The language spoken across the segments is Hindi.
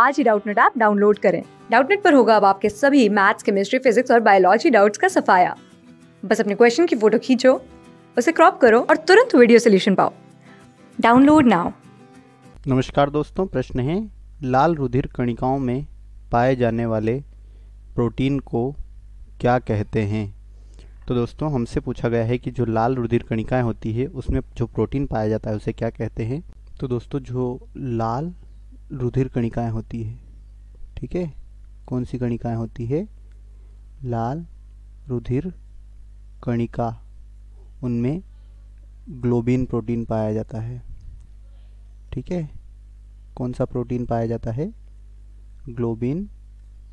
आज ही डाउटनेट ऐप डाउनलोड करें डाउटनेट पर होगा अब आपके सभी मैथ्स केमिस्ट्री फिजिक्स और बायोलॉजी डाउट्स का सफाया बस अपने क्वेश्चन की फोटो खींचो उसे क्रॉप करो और तुरंत वीडियो सोल्यूशन पाओ डाउनलोड नाउ नमस्कार दोस्तों प्रश्न है लाल रुधिर कणिकाओं में पाए जाने वाले प्रोटीन को क्या कहते हैं तो दोस्तों हमसे पूछा गया है कि जो लाल रुधिर कणिकाएं होती है उसमें जो प्रोटीन पाया जाता है उसे क्या कहते हैं तो दोस्तों जो लाल रुधिर कणिकाएं होती है ठीक है कौन सी कणिकाएं होती है लाल रुधिर कणिका उनमें ग्लोबिन प्रोटीन पाया जाता है ठीक है कौन सा प्रोटीन पाया जाता है ग्लोबिन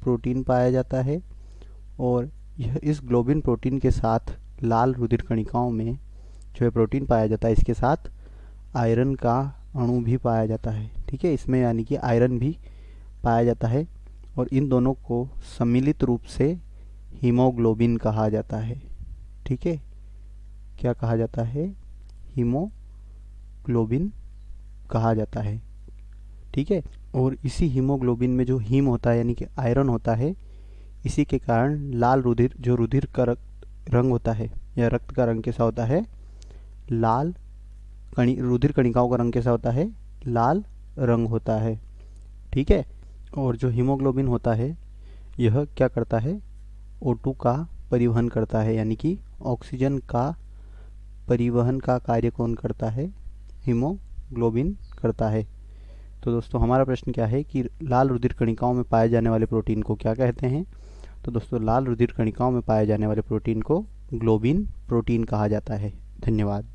प्रोटीन पाया जाता है और यह इस ग्लोबिन प्रोटीन के साथ लाल रुधिर कणिकाओं में जो है प्रोटीन पाया जाता है इसके साथ आयरन का अणु भी पाया जाता है ठीक है इसमें यानी कि आयरन भी पाया जाता है और इन दोनों को सम्मिलित रूप से हीमोग्लोबिन कहा जाता है ठीक है क्या कहा जाता है हीमोग्लोबिन कहा जाता है ठीक है और इसी हीमोग्लोबिन में जो हीम होता है यानी कि आयरन होता है इसी के कारण लाल रुधिर जो रुधिर का रक्त रंग होता है या रक्त का रंग कैसा होता है लाल कणी रुधिर कणिकाओं का रंग कैसा होता है लाल रंग होता है ठीक है और जो हीमोग्लोबिन होता है यह क्या करता है ओ का परिवहन करता है यानी कि ऑक्सीजन का परिवहन का कार्य कौन करता है हीमोग्लोबिन करता है तो दोस्तों हमारा प्रश्न क्या है कि लाल रुधिर कणिकाओं में पाए जाने वाले प्रोटीन को क्या कहते हैं तो दोस्तों लाल रुधिर कणिकाओं में पाए जाने वाले प्रोटीन को ग्लोबिन प्रोटीन कहा जाता है धन्यवाद